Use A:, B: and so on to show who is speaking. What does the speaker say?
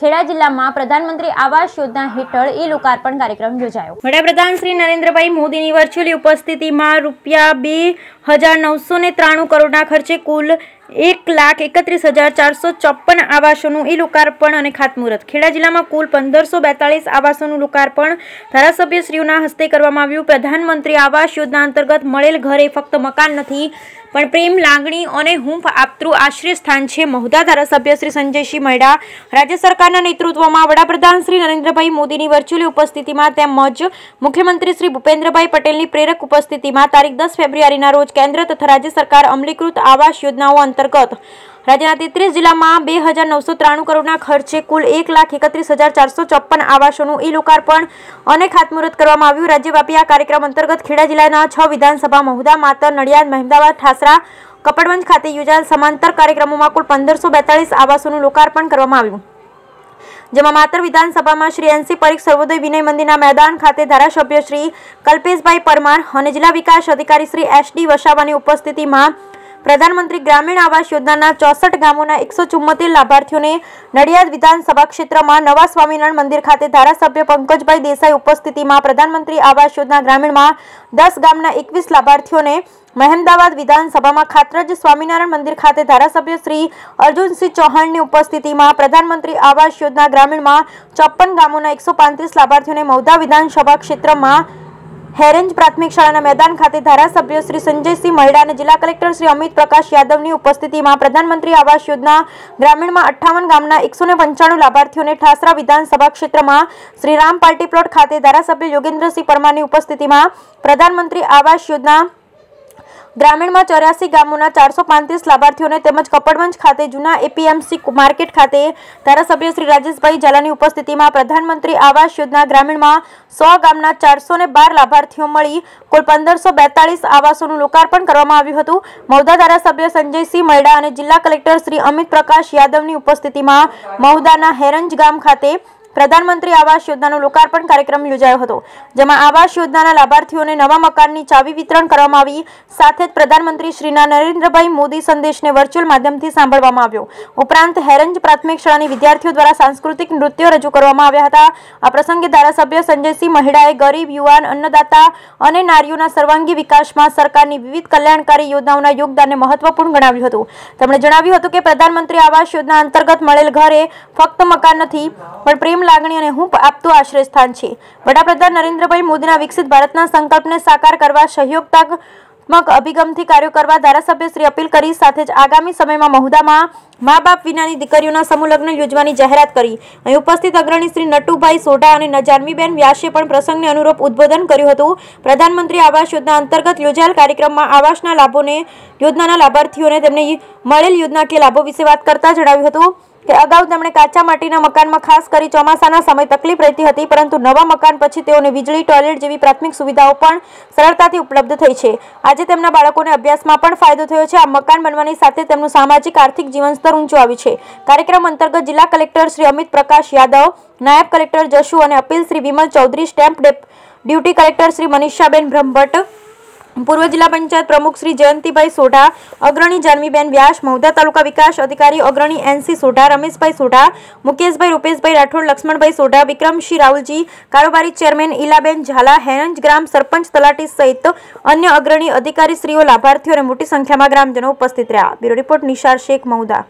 A: ખેડા જિલ્લામાં પ્રધાનમંત્રી આવાસ યોજના હેઠળ ઈ લોકાર્પણ કાર્યક્રમ યોજાયો વડાપ્રધાન શ્રી નરેન્દ્રભાઈ મોદીની વર્ચ્યુઅલી ઉપસ્થિતિમાં રૂપિયા બે હજાર નવસો ને ત્રાણું કરોડના ખર્ચે કુલ એક લાખ એકત્રીસ હજાર ચારસો ચોપન આવાસોનું ઈ લોકાર્પણ અને ખાતમુહૂર્ત ખેડા જિલ્લામાં કુલ પંદરસો બેતાળીસ આવાસોનું લોકાર્પણ ધારાસભ્યશ્રીઓના હસ્તે કરવામાં આવ્યું પ્રધાનમંત્રી આવાસ યોજના અંતર્ગત મળેલ ઘરે ફક્ત મકાન નથી પણ પ્રેમ લાગણી અને હુંફ આપતું આશ્રય સ્થાન છે મહુધા ધારાસભ્ય શ્રી સંજયસિંહ મહેડા રાજ્ય સરકારના નેતૃત્વમાં વડાપ્રધાન શ્રી નરેન્દ્રભાઈ મોદીની વર્ચ્યુઅલ ઉપસ્થિતિમાં તેમજ મુખ્યમંત્રી શ્રી ભૂપેન્દ્રભાઈ પટેલની પ્રેરક ઉપસ્થિતિમાં તારીખ દસ ફેબ્રુઆરીના રોજ કેન્દ્ર તથા રાજ્ય સરકાર અમલીકૃત આવાસ યોજનાઓ અંતર્ગત રાજ્યના તેત્રીસ જિલ્લામાં બે હજાર નવસો ત્રાણું કરોડના ખર્ચે કુલ એક લાખ એકત્રીસ હજાર ચારસો ચોપન આવાસોનું ઈ લોકાર્પણ અને ખાતમુહૂર્ત કરવામાં આવ્યું રાજ્યવ્યાપી આ કાર્યક્રમ અંતર્ગત ખેડા જિલ્લાના છ વિધાનસભા મહુદા માતર નડિયાદ મહેમદાવાદ ઠાસરા કપડવંજ ખાતે યોજાયેલ સમાંતર કાર્યક્રમોમાં કુલ પંદરસો બેતાલીસ આવાસોનું લોકાર્પણ કરવામાં આવ્યું જેમાં માતર વિધાનસભામાં શ્રી એનસી પરીખ સર્વોદય વિનય મંદિરના મેદાન ખાતે ધારાસભ્ય શ્રી કલ્પેશભાઈ પરમાર અને જિલ્લા વિકાસ અધિકારી શ્રી એસ ડી વસાવાની ઉપસ્થિતિમાં પ્રધાનમંત્રી ગ્રામીણ આવાસ યોજનાના ચોસઠ ગામોના એકસો ચુમ્મોતેર લાભાર્થીઓને નડિયાદ વિધાનસભા ક્ષેત્રમાં નવા સ્વામિનારાયણ મંદિર ખાતે ધારાસભ્ય પંકજભાઈ દેસાઈ ઉપસ્થિતિમાં પ્રધાનમંત્રી આવાસ યોજના ગ્રામીણમાં દસ ગામના એકવીસ લાભાર્થીઓને મહેમદાવાદ વિધાનસભામાં ખાતરજ સ્વામિનારાયણ મંદિર ખાતે ધારાસભ્ય શ્રી અર્જુનસિંહ ચૌહાણની ઉપસ્થિતિમાં પ્રધાનમંત્રી આવાસ યોજના ગ્રામીણમાં ચોપ્પન ગામોના એકસો લાભાર્થીઓને મૌધા વિધાનસભા ક્ષેત્રમાં હેરેન્જ પ્રાથમિક શાળાના મેદાન ખાતે ધારાસભ્ય શ્રી સંજયસિંહ મહેડા અને જિલ્લા કલેક્ટર શ્રી અમિત પ્રકાશ યાદવની ઉપસ્થિતિમાં પ્રધાનમંત્રી આવાસ યોજના ગ્રામીણમાં અઠ્ઠાવન ગામના એકસો પંચાણું લાભાર્થીઓને ઠાસરા વિધાનસભા ક્ષેત્રમાં શ્રી રામ પાર્ટી પ્લોટ ખાતે ધારાસભ્ય યોગેન્દ્રસિંહ પરમારની ઉપસ્થિતિમાં પ્રધાનમંત્રી આવાસ યોજના ગ્રામીણમાં ચોર્યાસી ગામોના ચારસો પાંત્રીસ લાભાર્થીઓને તેમજ કપડવંજ ખાતે જૂના એપીએમસી માર્કેટ ખાતે ધારાસભ્ય શ્રી રાજેશભાઈ ઝાલાની ઉપસ્થિતિમાં પ્રધાનમંત્રી આવાસ યોજના ગ્રામીણમાં સો ગામના ચારસો બાર લાભાર્થીઓ મળી કુલ પંદરસો બેતાળીસ આવાસોનું લોકાર્પણ કરવામાં આવ્યું હતું મૌદા ધારાસભ્ય સંજયસિંહ મૈડા અને જિલ્લા કલેક્ટર શ્રી અમિત પ્રકાશ યાદવની ઉપસ્થિતિમાં મહુદાના હેરંજ ગામ ખાતે પ્રધાનમંત્રી આવાસ યોજનાનો લોકાર્પણ કાર્યક્રમ યોજાયો હતો જેમાં આવાસ યોજનાના લાભાર્થીઓને નવા મકાનની ચાવી વિતરણ કરવામાં આવી સાથે જ પ્રધાનમંત્રી શ્રીના નરેન્દ્રભાઈ મોદી સંદેશને વર્ચ્યુઅલ માધ્યમથી સાંભળવામાં આવ્યો ઉપરાંત હેરંજ પ્રાથમિક શાળાની વિદ્યાર્થીઓ દ્વારા સાંસ્કૃતિક નૃત્યો રજૂ કરવામાં આવ્યા હતા આ પ્રસંગે ધારાસભ્ય સંજયસિંહ મહિડાએ ગરીબ યુવાન અન્નદાતા અને નારીઓના સર્વાંગી વિકાસમાં સરકારની વિવિધ કલ્યાણકારી યોજનાઓના યોગદાનને મહત્વપૂર્ણ ગણાવ્યું હતું તેમણે જણાવ્યું હતું કે પ્રધાનમંત્રી આવાસ યોજના અંતર્ગત મળેલ ઘરે ફક્ત મકાન નથી પણ પ્રેમ પ્રેમ લાગણી અને હૂંફ આપતું આશ્રયસ્થાન છે વડાપ્રધાન નરેન્દ્રભાઈ મોદીના વિકસિત ભારતના સંકલ્પને સાકાર કરવા સહયોગ તક સકારાત્મક અભિગમથી કાર્યો કરવા ધારાસભ્ય શ્રી અપીલ કરી સાથે જ આગામી સમયમાં મહુદામાં મા બાપ વિનાની દીકરીઓના સમૂહલગ્ન યોજવાની જાહેરાત કરી અહીં ઉપસ્થિત અગ્રણી શ્રી નટુભાઈ સોઢા અને જાનવીબેન વ્યાસે પણ પ્રસંગને અનુરૂપ ઉદ્બોધન કર્યું હતું પ્રધાનમંત્રી આવાસ યોજના અંતર્ગત યોજાયેલ કાર્યક્રમમાં આવાસના લાભોને યોજનાના લાભાર્થીઓને તેમને મળેલ યોજનાકીય લાભો વિશે વાત કરતા જણાવ્યું હતું કે અગાઉ તેમણે કાચા માટીના મકાનમાં ખાસ કરી ચોમાસાના સમય તકલીફ રહેતી હતી પરંતુ નવા મકાન પછી તેઓને વીજળી ટોયલેટ જેવી પ્રાથમિક સુવિધાઓ પણ સરળતાથી ઉપલબ્ધ થઈ છે આજે તેમના બાળકોને અભ્યાસમાં પણ ફાયદો થયો છે આ મકાન બનવાની સાથે તેમનું સામાજિક આર્થિક જીવન સ્તર ઊંચું આવ્યું છે કાર્યક્રમ અંતર્ગત જિલ્લા કલેક્ટર શ્રી અમિત પ્રકાશ યાદવ નાયબ કલેક્ટર જશુ અને અપીલ શ્રી વિમલ ચૌધરી સ્ટેમ્પ ડેપ ડ્યુટી કલેક્ટર શ્રી મનીષાબેન બ્રહ્મભટ્ટ પૂર્વ જિલ્લા પંચાયત પ્રમુખ શ્રી જયંતિભાઈ સોઢા અગ્રણી જાનવીબેન વ્યાસ મહુધા તાલુકા વિકાસ અધિકારી અગ્રણી એનસી સોઢા રમેશભાઈ સોઢા મુકેશભાઈ રૂપેશભાઈ રાઠોડ લક્ષ્મણભાઈ સોઢા વિક્રમસિંહ રાહુલજી કારોબારી ચેરમેન ઇલાબેન ઝાલા હેરંજ ગ્રામ સરપંચ તલાટી સહિત અન્ય અગ્રણી અધિકારીશ્રીઓ લાભાર્થીઓ અને મોટી સંખ્યામાં ગ્રામજનો ઉપસ્થિત રહ્યા બ્યુરો રિપોર્ટ નિશાર શેખ મહુદા